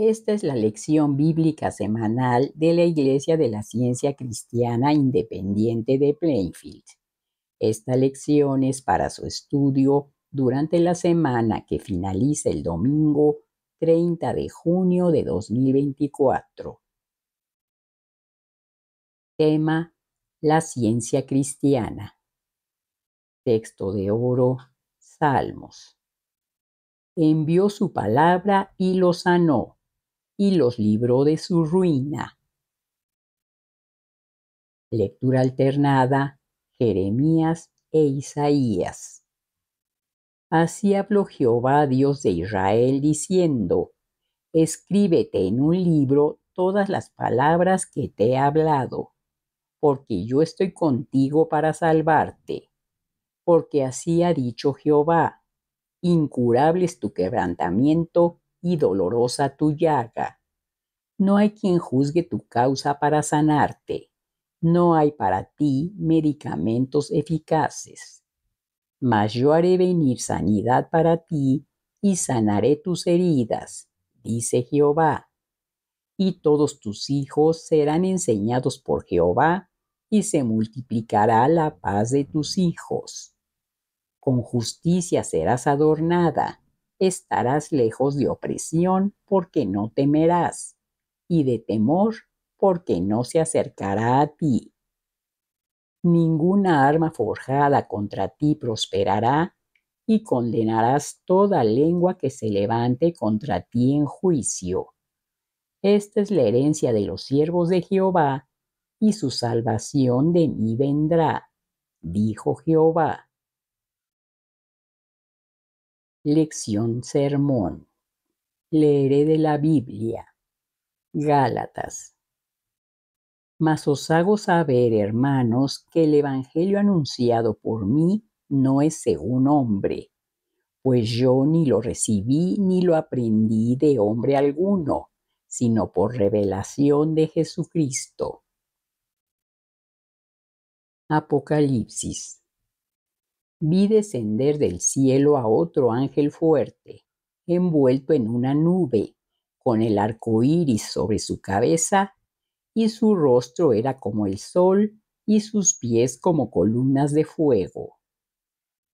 Esta es la lección bíblica semanal de la Iglesia de la Ciencia Cristiana Independiente de Plainfield. Esta lección es para su estudio durante la semana que finaliza el domingo 30 de junio de 2024. Tema La ciencia cristiana. Texto de oro, Salmos. Envió su palabra y lo sanó y los libró de su ruina. Lectura alternada, Jeremías e Isaías. Así habló Jehová Dios de Israel diciendo, Escríbete en un libro todas las palabras que te he hablado, porque yo estoy contigo para salvarte, porque así ha dicho Jehová, incurable es tu quebrantamiento y dolorosa tu llaga. No hay quien juzgue tu causa para sanarte. No hay para ti medicamentos eficaces. Mas yo haré venir sanidad para ti y sanaré tus heridas, dice Jehová. Y todos tus hijos serán enseñados por Jehová, y se multiplicará la paz de tus hijos. Con justicia serás adornada, estarás lejos de opresión porque no temerás, y de temor porque no se acercará a ti. Ninguna arma forjada contra ti prosperará, y condenarás toda lengua que se levante contra ti en juicio. Esta es la herencia de los siervos de Jehová, y su salvación de mí vendrá, dijo Jehová Lección Sermón. Leeré de la Biblia. Gálatas. Mas os hago saber, hermanos, que el Evangelio anunciado por mí no es según hombre, pues yo ni lo recibí ni lo aprendí de hombre alguno, sino por revelación de Jesucristo. Apocalipsis vi descender del cielo a otro ángel fuerte, envuelto en una nube, con el arco iris sobre su cabeza, y su rostro era como el sol y sus pies como columnas de fuego.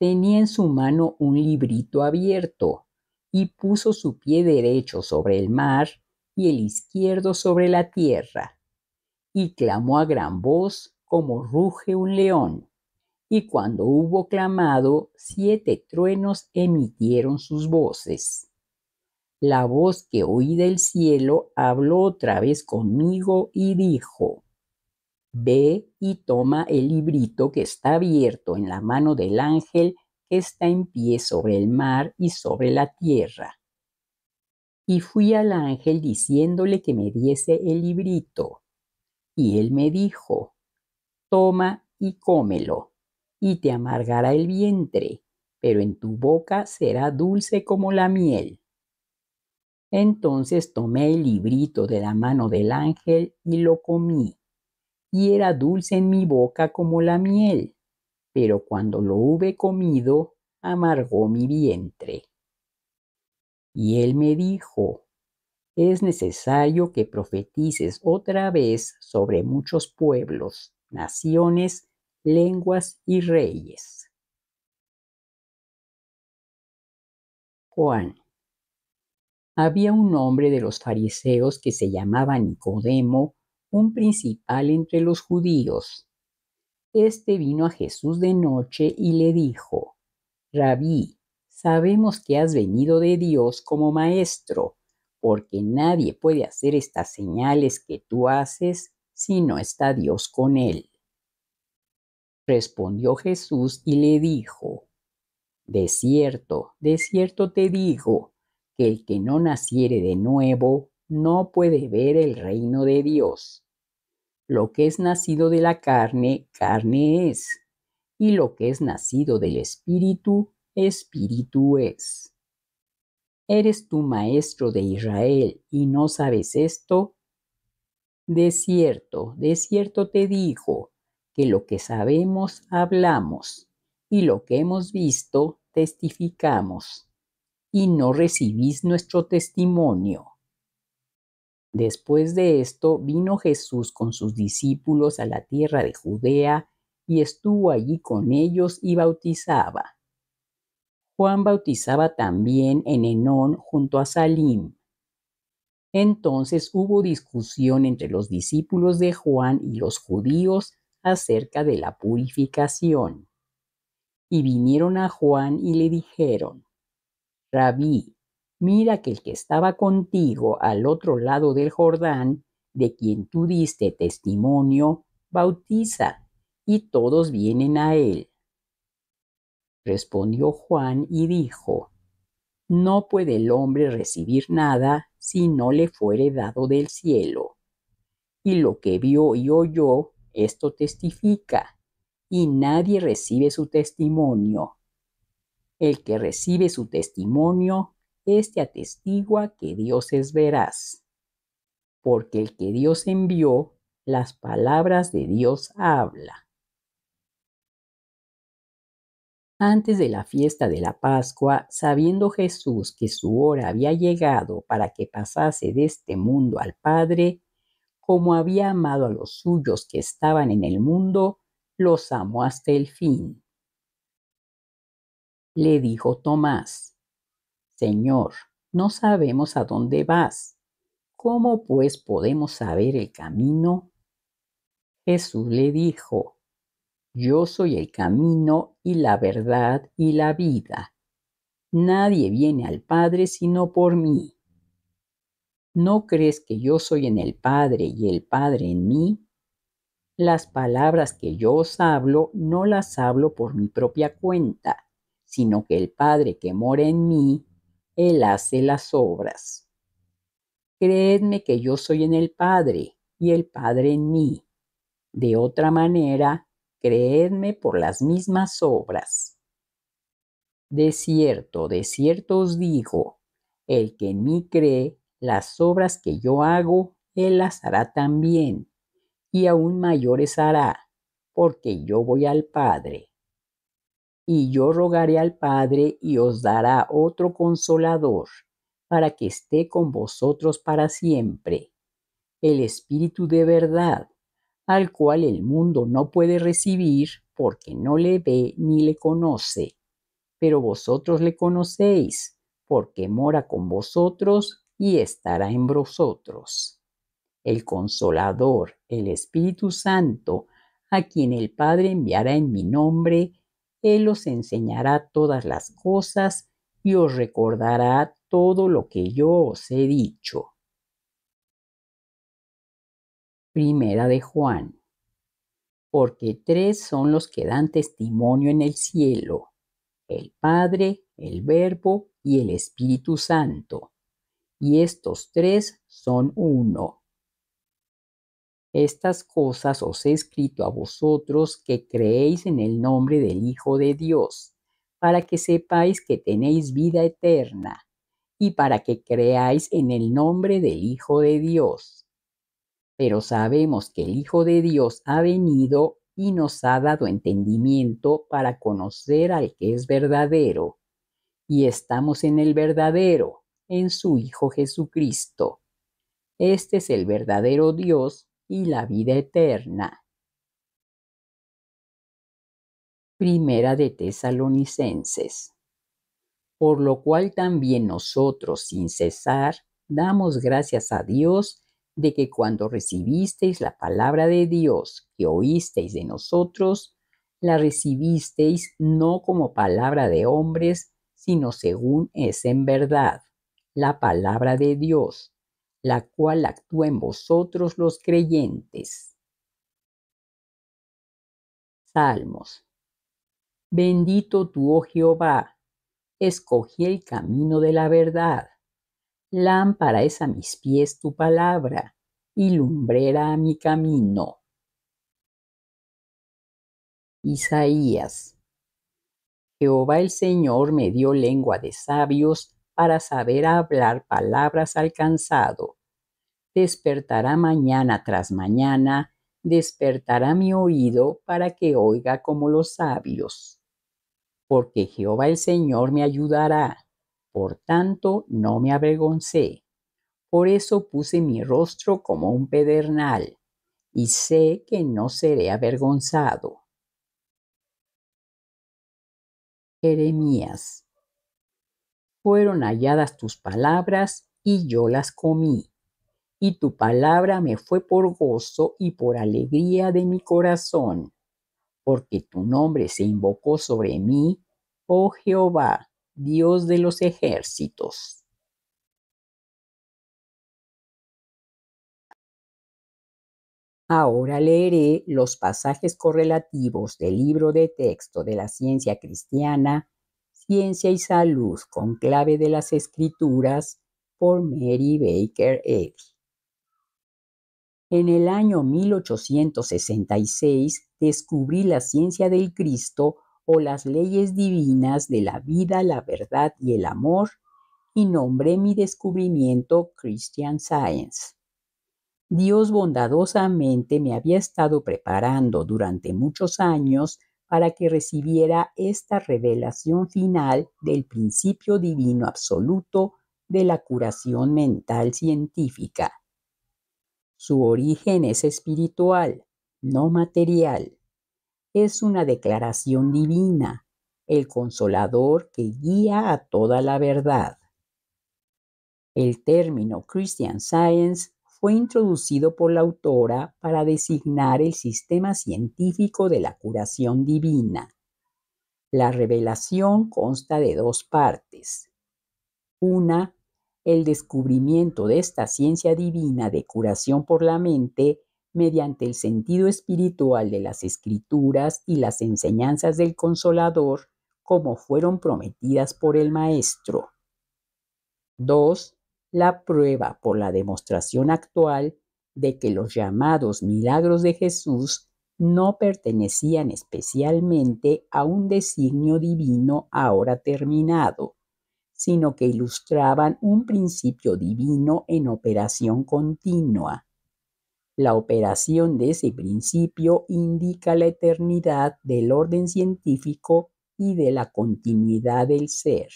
Tenía en su mano un librito abierto, y puso su pie derecho sobre el mar y el izquierdo sobre la tierra, y clamó a gran voz como ruge un león y cuando hubo clamado, siete truenos emitieron sus voces. La voz que oí del cielo habló otra vez conmigo y dijo, Ve y toma el librito que está abierto en la mano del ángel que está en pie sobre el mar y sobre la tierra. Y fui al ángel diciéndole que me diese el librito. Y él me dijo, Toma y cómelo y te amargará el vientre, pero en tu boca será dulce como la miel. Entonces tomé el librito de la mano del ángel y lo comí, y era dulce en mi boca como la miel, pero cuando lo hube comido, amargó mi vientre. Y él me dijo, es necesario que profetices otra vez sobre muchos pueblos, naciones lenguas y reyes. Juan. Había un hombre de los fariseos que se llamaba Nicodemo, un principal entre los judíos. Este vino a Jesús de noche y le dijo, Rabí, sabemos que has venido de Dios como maestro, porque nadie puede hacer estas señales que tú haces si no está Dios con él. Respondió Jesús y le dijo, De cierto, de cierto te digo, que el que no naciere de nuevo no puede ver el reino de Dios. Lo que es nacido de la carne, carne es, y lo que es nacido del Espíritu, Espíritu es. ¿Eres tú maestro de Israel y no sabes esto? De cierto, de cierto te digo, que lo que sabemos hablamos y lo que hemos visto testificamos, y no recibís nuestro testimonio. Después de esto vino Jesús con sus discípulos a la tierra de Judea y estuvo allí con ellos y bautizaba. Juan bautizaba también en Enón junto a Salim. Entonces hubo discusión entre los discípulos de Juan y los judíos acerca de la purificación. Y vinieron a Juan y le dijeron, Rabí, mira que el que estaba contigo al otro lado del Jordán, de quien tú diste testimonio, bautiza, y todos vienen a él. Respondió Juan y dijo, No puede el hombre recibir nada si no le fuere dado del cielo. Y lo que vio y oyó esto testifica y nadie recibe su testimonio. El que recibe su testimonio, éste atestigua que Dios es veraz. Porque el que Dios envió, las palabras de Dios habla. Antes de la fiesta de la Pascua, sabiendo Jesús que su hora había llegado para que pasase de este mundo al Padre, como había amado a los suyos que estaban en el mundo, los amó hasta el fin. Le dijo Tomás, Señor, no sabemos a dónde vas. ¿Cómo pues podemos saber el camino? Jesús le dijo, Yo soy el camino y la verdad y la vida. Nadie viene al Padre sino por mí. ¿No crees que yo soy en el Padre y el Padre en mí? Las palabras que yo os hablo no las hablo por mi propia cuenta, sino que el Padre que mora en mí, Él hace las obras. Creedme que yo soy en el Padre y el Padre en mí. De otra manera, creedme por las mismas obras. De cierto, de cierto os digo, el que en mí cree, las obras que yo hago, él las hará también, y aún mayores hará, porque yo voy al Padre. Y yo rogaré al Padre y os dará otro consolador, para que esté con vosotros para siempre, el Espíritu de verdad, al cual el mundo no puede recibir porque no le ve ni le conoce, pero vosotros le conocéis, porque mora con vosotros y estará en vosotros. El consolador, el Espíritu Santo, a quien el Padre enviará en mi nombre, Él os enseñará todas las cosas y os recordará todo lo que yo os he dicho. Primera de Juan. Porque tres son los que dan testimonio en el cielo, el Padre, el Verbo y el Espíritu Santo y estos tres son uno. Estas cosas os he escrito a vosotros que creéis en el nombre del Hijo de Dios, para que sepáis que tenéis vida eterna, y para que creáis en el nombre del Hijo de Dios. Pero sabemos que el Hijo de Dios ha venido y nos ha dado entendimiento para conocer al que es verdadero, y estamos en el verdadero en su Hijo Jesucristo. Este es el verdadero Dios y la vida eterna. Primera de Tesalonicenses. Por lo cual también nosotros, sin cesar, damos gracias a Dios de que cuando recibisteis la palabra de Dios que oísteis de nosotros, la recibisteis no como palabra de hombres, sino según es en verdad, la palabra de Dios, la cual actúa en vosotros los creyentes. Salmos. Bendito tú, oh Jehová, escogí el camino de la verdad. Lámpara es a mis pies tu palabra y lumbrera a mi camino. Isaías. Jehová el Señor me dio lengua de sabios para saber hablar palabras alcanzado. Despertará mañana tras mañana, despertará mi oído para que oiga como los sabios. Porque Jehová el Señor me ayudará, por tanto no me avergoncé. Por eso puse mi rostro como un pedernal, y sé que no seré avergonzado. Jeremías fueron halladas tus palabras y yo las comí. Y tu palabra me fue por gozo y por alegría de mi corazón, porque tu nombre se invocó sobre mí, oh Jehová, Dios de los ejércitos. Ahora leeré los pasajes correlativos del libro de texto de la ciencia cristiana Ciencia y Salud con clave de las escrituras por Mary Baker Eddy. En el año 1866 descubrí la ciencia del Cristo o las leyes divinas de la vida, la verdad y el amor y nombré mi descubrimiento Christian Science. Dios bondadosamente me había estado preparando durante muchos años para que recibiera esta revelación final del principio divino absoluto de la curación mental científica. Su origen es espiritual, no material. Es una declaración divina, el consolador que guía a toda la verdad. El término Christian Science fue introducido por la autora para designar el sistema científico de la curación divina. La revelación consta de dos partes. Una, el descubrimiento de esta ciencia divina de curación por la mente mediante el sentido espiritual de las escrituras y las enseñanzas del consolador como fueron prometidas por el Maestro. 2 la prueba por la demostración actual de que los llamados milagros de Jesús no pertenecían especialmente a un designio divino ahora terminado, sino que ilustraban un principio divino en operación continua. La operación de ese principio indica la eternidad del orden científico y de la continuidad del ser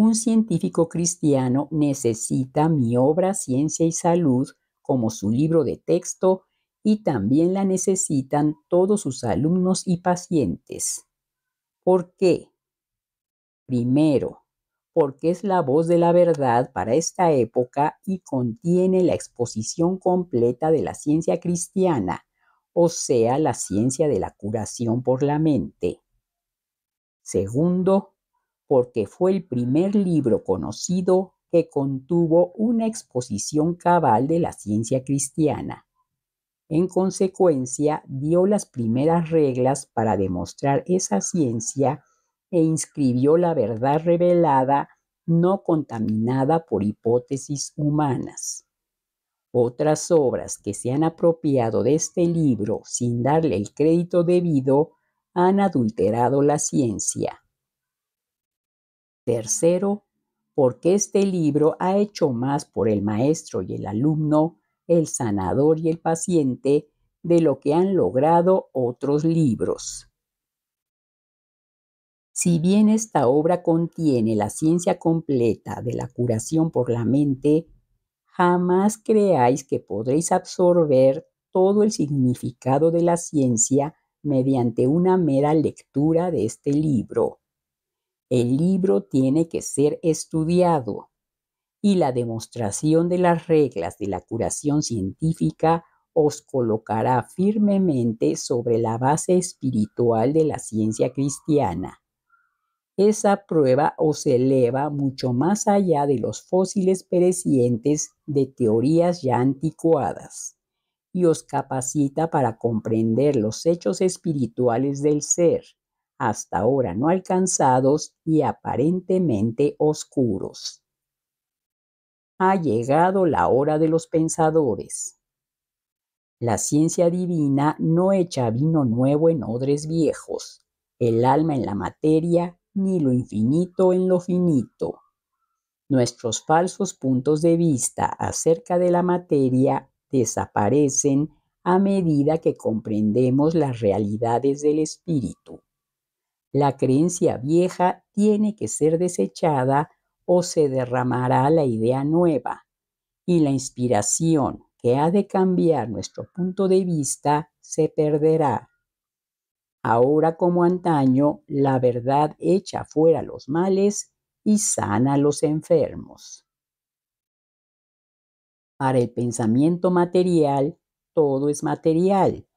un científico cristiano necesita mi obra Ciencia y Salud como su libro de texto y también la necesitan todos sus alumnos y pacientes. ¿Por qué? Primero, porque es la voz de la verdad para esta época y contiene la exposición completa de la ciencia cristiana, o sea, la ciencia de la curación por la mente. Segundo, porque fue el primer libro conocido que contuvo una exposición cabal de la ciencia cristiana. En consecuencia, dio las primeras reglas para demostrar esa ciencia e inscribió la verdad revelada no contaminada por hipótesis humanas. Otras obras que se han apropiado de este libro sin darle el crédito debido han adulterado la ciencia. Tercero, porque este libro ha hecho más por el maestro y el alumno, el sanador y el paciente de lo que han logrado otros libros. Si bien esta obra contiene la ciencia completa de la curación por la mente, jamás creáis que podréis absorber todo el significado de la ciencia mediante una mera lectura de este libro. El libro tiene que ser estudiado y la demostración de las reglas de la curación científica os colocará firmemente sobre la base espiritual de la ciencia cristiana. Esa prueba os eleva mucho más allá de los fósiles perecientes de teorías ya anticuadas y os capacita para comprender los hechos espirituales del ser hasta ahora no alcanzados y aparentemente oscuros. Ha llegado la hora de los pensadores. La ciencia divina no echa vino nuevo en odres viejos, el alma en la materia, ni lo infinito en lo finito. Nuestros falsos puntos de vista acerca de la materia desaparecen a medida que comprendemos las realidades del espíritu. La creencia vieja tiene que ser desechada o se derramará la idea nueva y la inspiración que ha de cambiar nuestro punto de vista se perderá. Ahora como antaño, la verdad echa fuera los males y sana a los enfermos. Para el pensamiento material, todo es material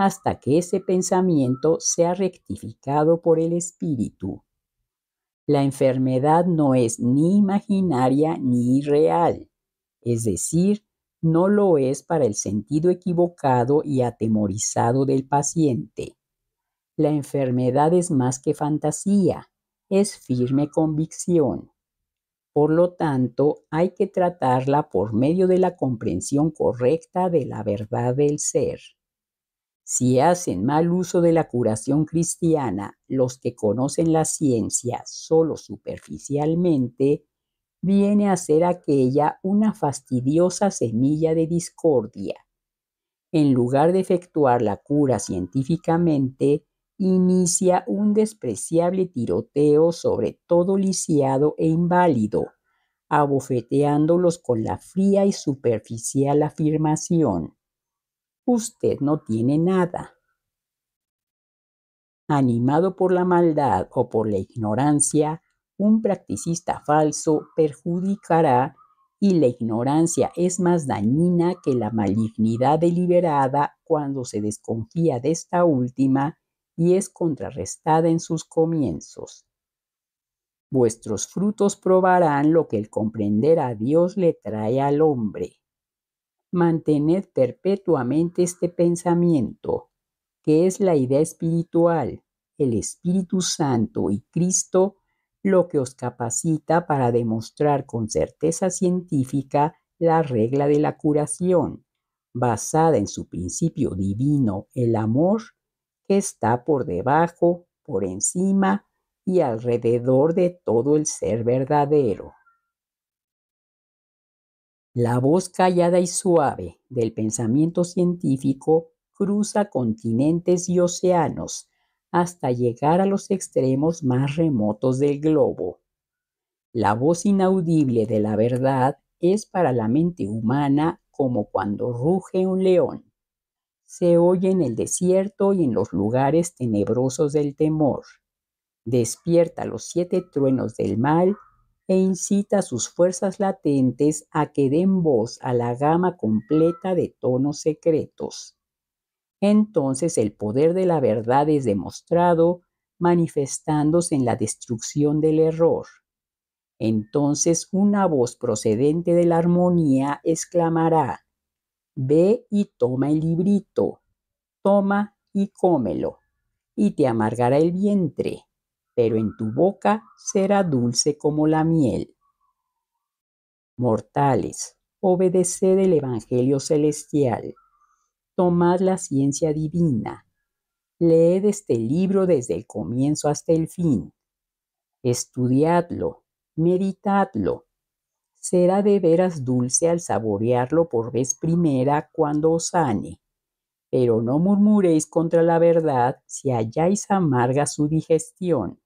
hasta que ese pensamiento sea rectificado por el espíritu. La enfermedad no es ni imaginaria ni real, es decir, no lo es para el sentido equivocado y atemorizado del paciente. La enfermedad es más que fantasía, es firme convicción. Por lo tanto, hay que tratarla por medio de la comprensión correcta de la verdad del ser. Si hacen mal uso de la curación cristiana los que conocen la ciencia solo superficialmente, viene a ser aquella una fastidiosa semilla de discordia. En lugar de efectuar la cura científicamente, inicia un despreciable tiroteo sobre todo lisiado e inválido, abofeteándolos con la fría y superficial afirmación usted no tiene nada. Animado por la maldad o por la ignorancia, un practicista falso perjudicará y la ignorancia es más dañina que la malignidad deliberada cuando se desconfía de esta última y es contrarrestada en sus comienzos. Vuestros frutos probarán lo que el comprender a Dios le trae al hombre. Mantened perpetuamente este pensamiento, que es la idea espiritual, el Espíritu Santo y Cristo, lo que os capacita para demostrar con certeza científica la regla de la curación, basada en su principio divino, el amor, que está por debajo, por encima y alrededor de todo el ser verdadero. La voz callada y suave del pensamiento científico cruza continentes y océanos hasta llegar a los extremos más remotos del globo. La voz inaudible de la verdad es para la mente humana como cuando ruge un león. Se oye en el desierto y en los lugares tenebrosos del temor. Despierta los siete truenos del mal e incita sus fuerzas latentes a que den voz a la gama completa de tonos secretos. Entonces el poder de la verdad es demostrado manifestándose en la destrucción del error. Entonces una voz procedente de la armonía exclamará, Ve y toma el librito, toma y cómelo, y te amargará el vientre, pero en tu boca será dulce como la miel. Mortales, obedeced el Evangelio celestial, tomad la ciencia divina, leed este libro desde el comienzo hasta el fin, estudiadlo, meditadlo. Será de veras dulce al saborearlo por vez primera cuando os sane pero no murmuréis contra la verdad si halláis amarga su digestión.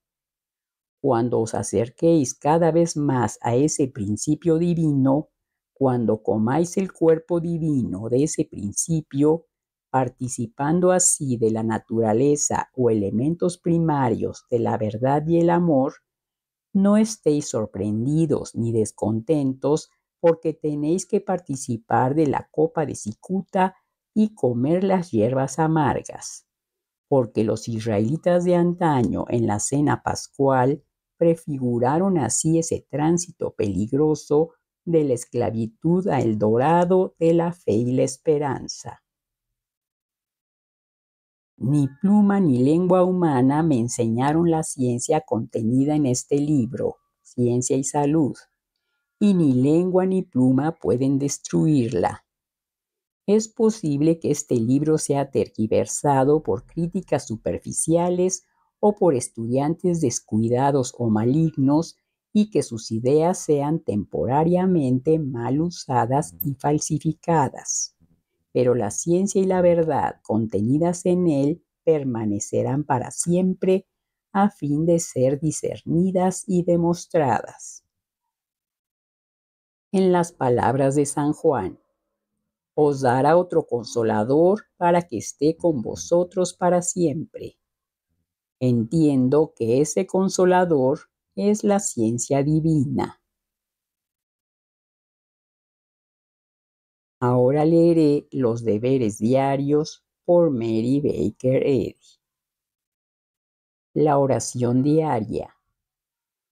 Cuando os acerquéis cada vez más a ese principio divino, cuando comáis el cuerpo divino de ese principio, participando así de la naturaleza o elementos primarios de la verdad y el amor, no estéis sorprendidos ni descontentos porque tenéis que participar de la copa de cicuta y comer las hierbas amargas, porque los israelitas de antaño en la cena pascual prefiguraron así ese tránsito peligroso de la esclavitud a el dorado de la fe y la esperanza. Ni pluma ni lengua humana me enseñaron la ciencia contenida en este libro, Ciencia y Salud, y ni lengua ni pluma pueden destruirla, es posible que este libro sea tergiversado por críticas superficiales o por estudiantes descuidados o malignos y que sus ideas sean temporariamente mal usadas y falsificadas. Pero la ciencia y la verdad contenidas en él permanecerán para siempre a fin de ser discernidas y demostradas. En las palabras de San Juan, os dará otro consolador para que esté con vosotros para siempre. Entiendo que ese consolador es la ciencia divina. Ahora leeré los deberes diarios por Mary Baker Eddy. La oración diaria.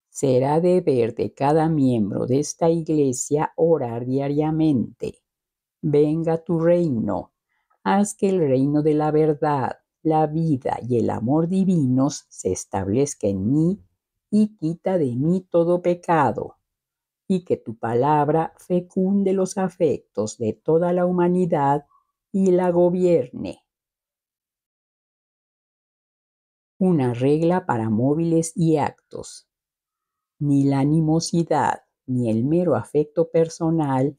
Será deber de cada miembro de esta iglesia orar diariamente venga tu reino. Haz que el reino de la verdad, la vida y el amor divinos se establezca en mí y quita de mí todo pecado. Y que tu palabra fecunde los afectos de toda la humanidad y la gobierne. Una regla para móviles y actos. Ni la animosidad ni el mero afecto personal